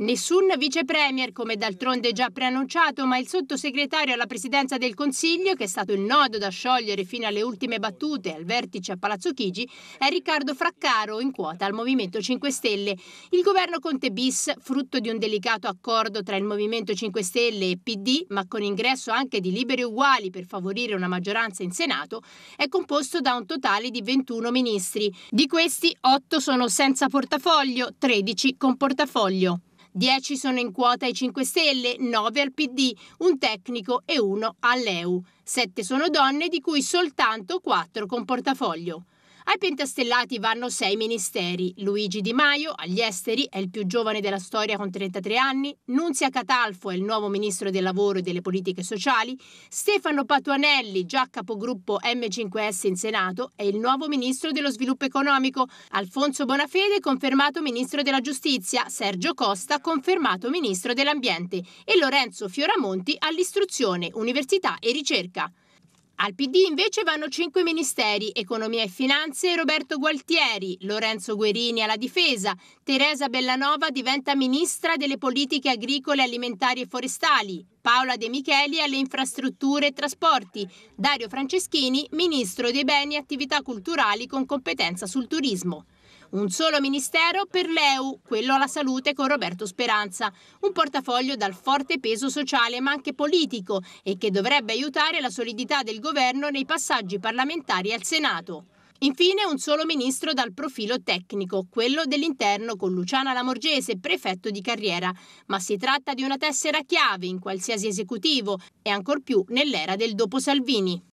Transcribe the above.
Nessun vicepremier, come d'altronde già preannunciato, ma il sottosegretario alla presidenza del Consiglio, che è stato il nodo da sciogliere fino alle ultime battute al vertice a Palazzo Chigi, è Riccardo Fraccaro, in quota al Movimento 5 Stelle. Il governo Conte bis, frutto di un delicato accordo tra il Movimento 5 Stelle e PD, ma con ingresso anche di liberi uguali per favorire una maggioranza in Senato, è composto da un totale di 21 ministri. Di questi 8 sono senza portafoglio, 13 con portafoglio. 10 sono in quota ai 5 Stelle, 9 al PD, un tecnico e uno all'EU. 7 sono donne, di cui soltanto 4 con portafoglio. Ai pentastellati vanno sei ministeri. Luigi Di Maio, agli esteri, è il più giovane della storia con 33 anni. Nunzia Catalfo è il nuovo ministro del lavoro e delle politiche sociali. Stefano Patuanelli, già capogruppo M5S in Senato, è il nuovo ministro dello sviluppo economico. Alfonso Bonafede, confermato ministro della giustizia. Sergio Costa, confermato ministro dell'ambiente. E Lorenzo Fioramonti all'istruzione, università e ricerca. Al PD invece vanno cinque ministeri, Economia e Finanze, Roberto Gualtieri, Lorenzo Guerini alla Difesa, Teresa Bellanova diventa Ministra delle Politiche Agricole, Alimentari e Forestali, Paola De Micheli alle Infrastrutture e Trasporti, Dario Franceschini, Ministro dei Beni e Attività Culturali con competenza sul turismo. Un solo ministero per l'EU, quello alla salute con Roberto Speranza, un portafoglio dal forte peso sociale ma anche politico e che dovrebbe aiutare la solidità del governo nei passaggi parlamentari al Senato. Infine un solo ministro dal profilo tecnico, quello dell'interno con Luciana Lamorgese, prefetto di carriera, ma si tratta di una tessera chiave in qualsiasi esecutivo e ancor più nell'era del dopo Salvini.